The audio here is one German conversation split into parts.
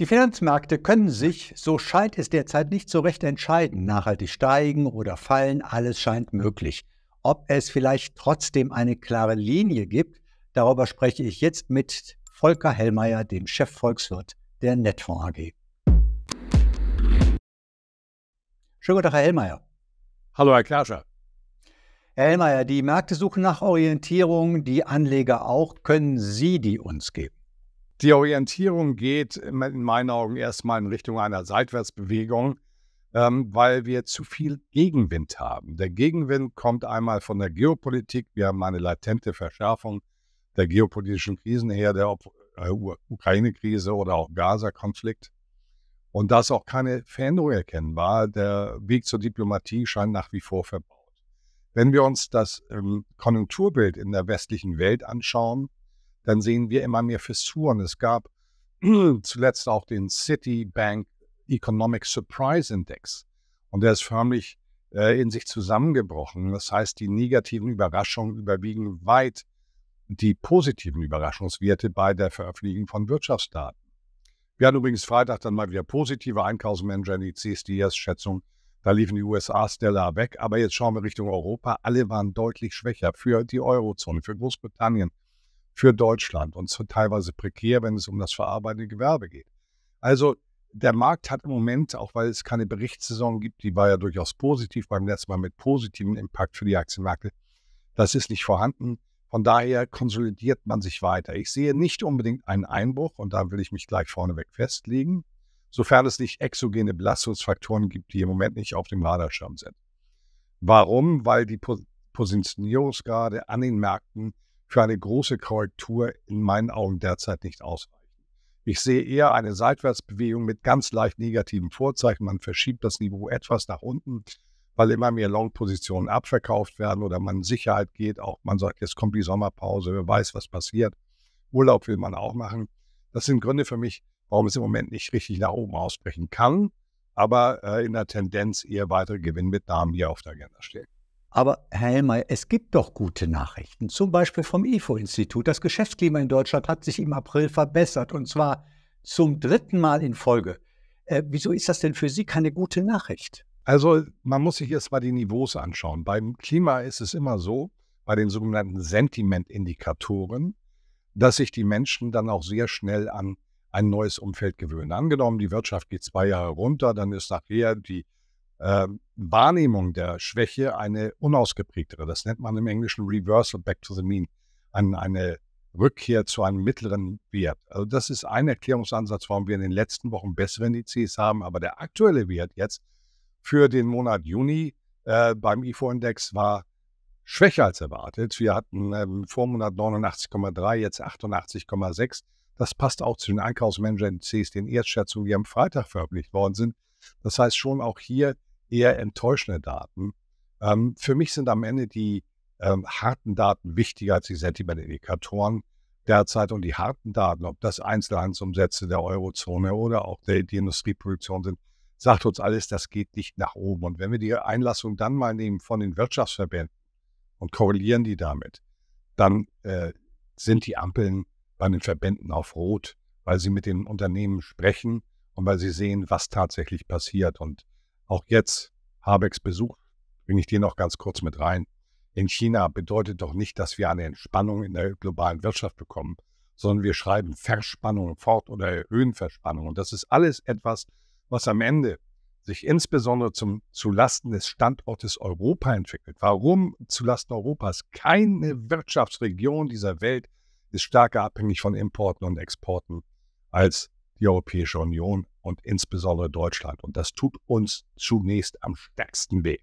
Die Finanzmärkte können sich, so scheint es derzeit, nicht so recht entscheiden. Nachhaltig steigen oder fallen, alles scheint möglich. Ob es vielleicht trotzdem eine klare Linie gibt, darüber spreche ich jetzt mit Volker Hellmeier, dem Chefvolkswirt der Netfonds AG. Schönen guten Tag, Herr Hellmeier. Hallo, Herr Klascher. Herr Hellmeier, die Märkte suchen nach Orientierung, die Anleger auch. Können Sie die uns geben? Die Orientierung geht in meinen Augen erstmal in Richtung einer Seitwärtsbewegung, ähm, weil wir zu viel Gegenwind haben. Der Gegenwind kommt einmal von der Geopolitik. Wir haben eine latente Verschärfung der geopolitischen Krisen her, der äh, Ukraine-Krise oder auch Gaza-Konflikt. Und da ist auch keine Veränderung erkennbar. Der Weg zur Diplomatie scheint nach wie vor verbaut. Wenn wir uns das ähm, Konjunkturbild in der westlichen Welt anschauen, dann sehen wir immer mehr Fissuren. Es gab zuletzt auch den Citibank Economic Surprise Index und der ist förmlich äh, in sich zusammengebrochen. Das heißt, die negativen Überraschungen überwiegen weit die positiven Überraschungswerte bei der Veröffentlichung von Wirtschaftsdaten. Wir hatten übrigens Freitag dann mal wieder positive einkaufsmanager in die csds Schätzung. Da liefen die USA stellar weg, aber jetzt schauen wir Richtung Europa. Alle waren deutlich schwächer für die Eurozone, für Großbritannien, für Deutschland und zwar teilweise prekär, wenn es um das verarbeitende Gewerbe geht. Also der Markt hat im Moment, auch weil es keine Berichtssaison gibt, die war ja durchaus positiv beim letzten Mal mit positivem Impact für die Aktienmärkte, das ist nicht vorhanden. Von daher konsolidiert man sich weiter. Ich sehe nicht unbedingt einen Einbruch und da will ich mich gleich vorneweg festlegen, sofern es nicht exogene Belastungsfaktoren gibt, die im Moment nicht auf dem Radarschirm sind. Warum? Weil die Positionierungsgrade an den Märkten für eine große Korrektur in meinen Augen derzeit nicht ausreichen. Ich sehe eher eine Seitwärtsbewegung mit ganz leicht negativen Vorzeichen. Man verschiebt das Niveau etwas nach unten, weil immer mehr Long-Positionen abverkauft werden oder man in Sicherheit geht. Auch man sagt, jetzt kommt die Sommerpause, wer weiß, was passiert. Urlaub will man auch machen. Das sind Gründe für mich, warum es im Moment nicht richtig nach oben ausbrechen kann, aber äh, in der Tendenz eher weitere Gewinnmitnahmen hier auf der Agenda stehen. Aber Herr Helmer, es gibt doch gute Nachrichten, zum Beispiel vom IFO-Institut. Das Geschäftsklima in Deutschland hat sich im April verbessert und zwar zum dritten Mal in Folge. Äh, wieso ist das denn für Sie keine gute Nachricht? Also man muss sich erst mal die Niveaus anschauen. Beim Klima ist es immer so, bei den sogenannten Sentimentindikatoren, dass sich die Menschen dann auch sehr schnell an ein neues Umfeld gewöhnen. Angenommen, die Wirtschaft geht zwei Jahre runter, dann ist nachher die ähm, Wahrnehmung der Schwäche eine unausgeprägtere. Das nennt man im Englischen Reversal Back to the Mean, ein, eine Rückkehr zu einem mittleren Wert. Also das ist ein Erklärungsansatz, warum wir in den letzten Wochen bessere Indizes haben. Aber der aktuelle Wert jetzt für den Monat Juni äh, beim IFO-Index war schwächer als erwartet. Wir hatten ähm, vor Monat 89,3, jetzt 88,6. Das passt auch zu den Einkaufsmanager-Indizes, den Erstschätzungen, die am Freitag veröffentlicht worden sind. Das heißt schon auch hier eher enttäuschende Daten. Ähm, für mich sind am Ende die ähm, harten Daten wichtiger als die Sentimentindikatoren derzeit und die harten Daten, ob das Einzelhandelsumsätze der Eurozone oder auch der, die Industrieproduktion sind, sagt uns alles, das geht nicht nach oben. Und wenn wir die Einlassung dann mal nehmen von den Wirtschaftsverbänden und korrelieren die damit, dann äh, sind die Ampeln bei den Verbänden auf Rot, weil sie mit den Unternehmen sprechen und weil sie sehen, was tatsächlich passiert. Und auch jetzt, Habecks Besuch, bringe ich dir noch ganz kurz mit rein, in China bedeutet doch nicht, dass wir eine Entspannung in der globalen Wirtschaft bekommen, sondern wir schreiben Verspannungen fort oder erhöhen Verspannungen. Und das ist alles etwas, was am Ende sich insbesondere zum, zulasten des Standortes Europa entwickelt. Warum zulasten Europas? Keine Wirtschaftsregion dieser Welt ist stärker abhängig von Importen und Exporten als die Europäische Union und insbesondere Deutschland. Und das tut uns zunächst am stärksten weh.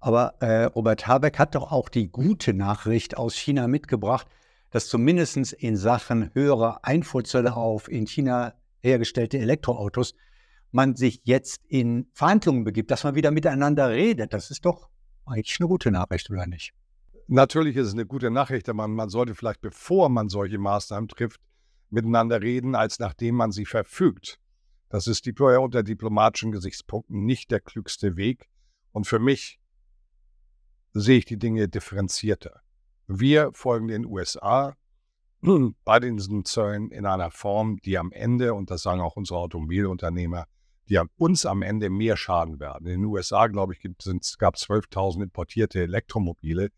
Aber äh, Robert Habeck hat doch auch die gute Nachricht aus China mitgebracht, dass zumindest in Sachen höherer Einfuhrzölle auf in China hergestellte Elektroautos man sich jetzt in Verhandlungen begibt, dass man wieder miteinander redet. Das ist doch eigentlich eine gute Nachricht, oder nicht? Natürlich ist es eine gute Nachricht, aber man, man sollte vielleicht, bevor man solche Maßnahmen trifft, miteinander reden, als nachdem man sie verfügt. Das ist unter diplomatischen Gesichtspunkten nicht der klügste Weg. Und für mich sehe ich die Dinge differenzierter. Wir folgen den USA bei diesen Zöllen in einer Form, die am Ende, und das sagen auch unsere Automobilunternehmer, die an uns am Ende mehr schaden werden. In den USA, glaube ich, gab es 12.000 importierte Elektromobile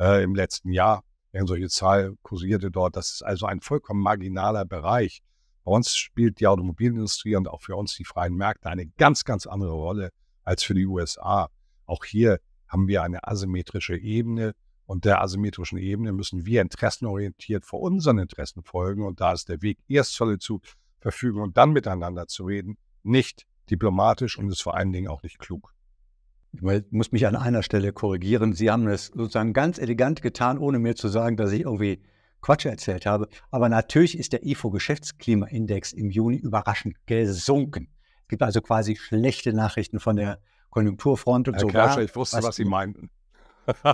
äh, im letzten Jahr. Eine solche Zahl kursierte dort. Das ist also ein vollkommen marginaler Bereich. Bei uns spielt die Automobilindustrie und auch für uns die freien Märkte eine ganz, ganz andere Rolle als für die USA. Auch hier haben wir eine asymmetrische Ebene und der asymmetrischen Ebene müssen wir interessenorientiert vor unseren Interessen folgen. Und da ist der Weg, erst Zölle zu verfügen und dann miteinander zu reden, nicht diplomatisch und ist vor allen Dingen auch nicht klug ich muss mich an einer Stelle korrigieren. Sie haben es sozusagen ganz elegant getan, ohne mir zu sagen, dass ich irgendwie Quatsch erzählt habe. Aber natürlich ist der IFO-Geschäftsklimaindex im Juni überraschend gesunken. Es gibt also quasi schlechte Nachrichten von der Konjunkturfront und Herr so weiter. Ich wusste, was, was Sie meinten.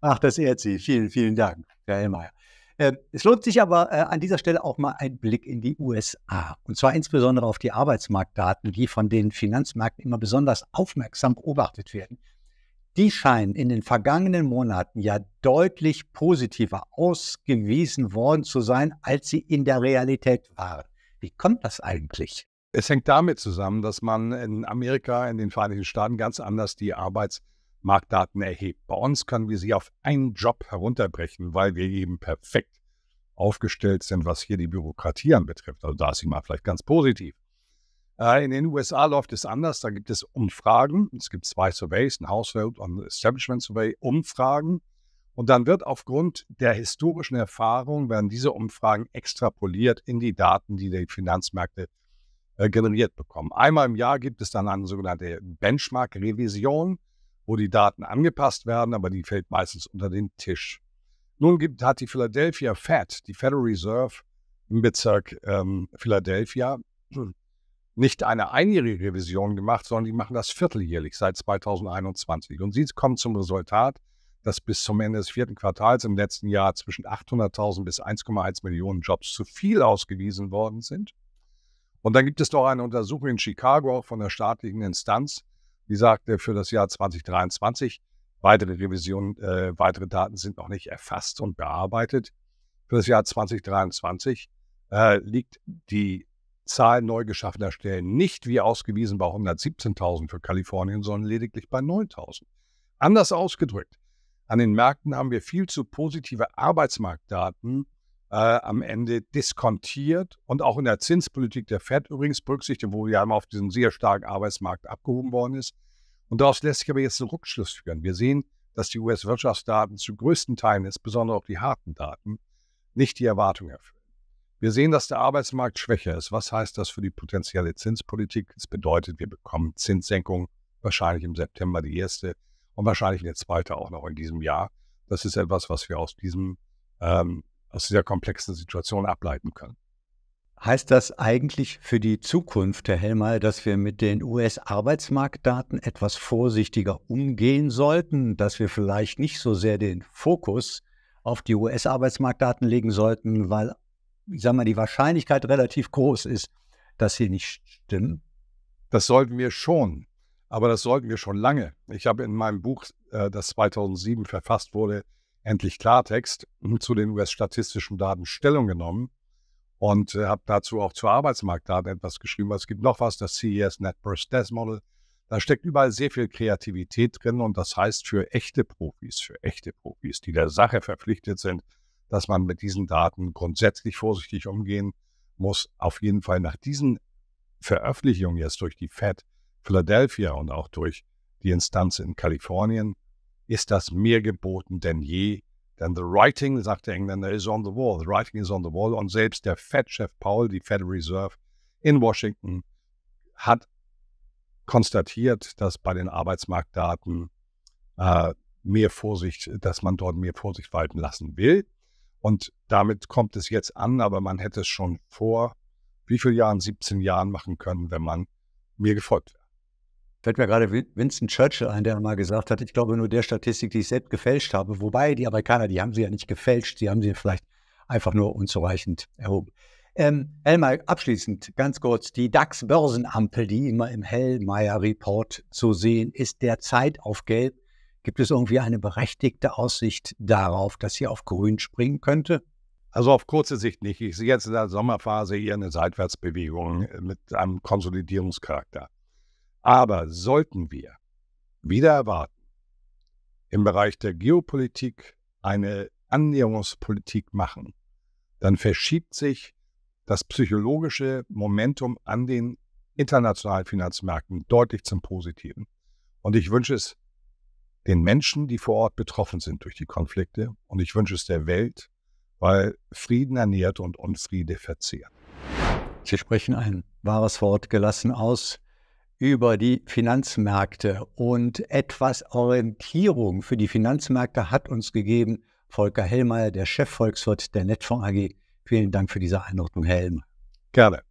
Ach, das ehrt Sie. Vielen, vielen Dank, Herr Hellmeier. Ähm, es lohnt sich aber äh, an dieser Stelle auch mal ein Blick in die USA. Und zwar insbesondere auf die Arbeitsmarktdaten, die von den Finanzmärkten immer besonders aufmerksam beobachtet werden. Die scheinen in den vergangenen Monaten ja deutlich positiver ausgewiesen worden zu sein, als sie in der Realität waren. Wie kommt das eigentlich? Es hängt damit zusammen, dass man in Amerika, in den Vereinigten Staaten ganz anders die Arbeits- Marktdaten erhebt. Bei uns können wir sie auf einen Job herunterbrechen, weil wir eben perfekt aufgestellt sind, was hier die Bürokratie anbetrifft. Also da ist sie mal vielleicht ganz positiv. Äh, in den USA läuft es anders. Da gibt es Umfragen. Es gibt zwei Surveys, ein Household und ein Establishment Survey, Umfragen. Und dann wird aufgrund der historischen Erfahrung, werden diese Umfragen extrapoliert in die Daten, die die Finanzmärkte äh, generiert bekommen. Einmal im Jahr gibt es dann eine sogenannte Benchmark-Revision wo die Daten angepasst werden, aber die fällt meistens unter den Tisch. Nun gibt, hat die Philadelphia Fed, die Federal Reserve im Bezirk ähm, Philadelphia, nicht eine einjährige Revision gemacht, sondern die machen das vierteljährlich seit 2021. Und sie kommen zum Resultat, dass bis zum Ende des vierten Quartals im letzten Jahr zwischen 800.000 bis 1,1 Millionen Jobs zu viel ausgewiesen worden sind. Und dann gibt es doch eine Untersuchung in Chicago auch von der staatlichen Instanz, wie sagte, äh, für das Jahr 2023 weitere Revisionen, äh, weitere Daten sind noch nicht erfasst und bearbeitet. Für das Jahr 2023 äh, liegt die Zahl neu geschaffener Stellen nicht wie ausgewiesen bei 117.000 für Kalifornien, sondern lediglich bei 9.000. Anders ausgedrückt, an den Märkten haben wir viel zu positive Arbeitsmarktdaten, äh, am Ende diskontiert und auch in der Zinspolitik der FED übrigens berücksichtigt, wo wir immer auf diesen sehr starken Arbeitsmarkt abgehoben worden ist. Und daraus lässt sich aber jetzt ein Rückschluss führen. Wir sehen, dass die US-Wirtschaftsdaten zu größten Teilen, insbesondere auch die harten Daten, nicht die Erwartung erfüllen. Wir sehen, dass der Arbeitsmarkt schwächer ist. Was heißt das für die potenzielle Zinspolitik? Das bedeutet, wir bekommen Zinssenkungen, wahrscheinlich im September die erste und wahrscheinlich eine zweite auch noch in diesem Jahr. Das ist etwas, was wir aus diesem ähm, aus dieser komplexen Situation ableiten können. Heißt das eigentlich für die Zukunft, Herr Helmer, dass wir mit den US-Arbeitsmarktdaten etwas vorsichtiger umgehen sollten, dass wir vielleicht nicht so sehr den Fokus auf die US-Arbeitsmarktdaten legen sollten, weil, ich sage mal, die Wahrscheinlichkeit relativ groß ist, dass sie nicht stimmen? Das sollten wir schon, aber das sollten wir schon lange. Ich habe in meinem Buch, äh, das 2007 verfasst wurde, endlich Klartext hm, zu den US-statistischen Daten Stellung genommen und äh, habe dazu auch zur Arbeitsmarktdaten etwas geschrieben. Es gibt noch was, das CES Net Burst Test Model. Da steckt überall sehr viel Kreativität drin und das heißt für echte Profis, für echte Profis, die der Sache verpflichtet sind, dass man mit diesen Daten grundsätzlich vorsichtig umgehen muss. Auf jeden Fall nach diesen Veröffentlichungen jetzt durch die Fed Philadelphia und auch durch die Instanz in Kalifornien ist das mehr geboten denn je. Denn the writing, sagt der Engländer, is on the wall. The writing is on the wall. Und selbst der Fed-Chef Paul, die Federal Reserve in Washington, hat konstatiert, dass bei den Arbeitsmarktdaten äh, mehr Vorsicht, dass man dort mehr Vorsicht walten lassen will. Und damit kommt es jetzt an, aber man hätte es schon vor wie viele Jahren, 17 Jahren machen können, wenn man mir gefolgt wäre fällt mir gerade Winston Churchill ein, der mal gesagt hat, ich glaube nur der Statistik, die ich selbst gefälscht habe. Wobei die Amerikaner, die haben sie ja nicht gefälscht, die haben sie vielleicht einfach nur unzureichend erhoben. Ähm, Elmar, abschließend ganz kurz, die DAX-Börsenampel, die immer im Hellmeier-Report zu sehen ist, derzeit auf Gelb. Gibt es irgendwie eine berechtigte Aussicht darauf, dass sie auf Grün springen könnte? Also auf kurze Sicht nicht. Ich sehe jetzt in der Sommerphase eher eine Seitwärtsbewegung äh, mit einem Konsolidierungscharakter. Aber sollten wir wieder erwarten, im Bereich der Geopolitik eine Annäherungspolitik machen, dann verschiebt sich das psychologische Momentum an den internationalen Finanzmärkten deutlich zum Positiven. Und ich wünsche es den Menschen, die vor Ort betroffen sind durch die Konflikte, und ich wünsche es der Welt, weil Frieden ernährt und Unfriede verzehrt. Sie sprechen ein wahres Wort gelassen aus über die Finanzmärkte. Und etwas Orientierung für die Finanzmärkte hat uns gegeben Volker Hellmeier, der Chefvolkswirt der Netfonds AG. Vielen Dank für diese Einordnung, Helm. Gerne.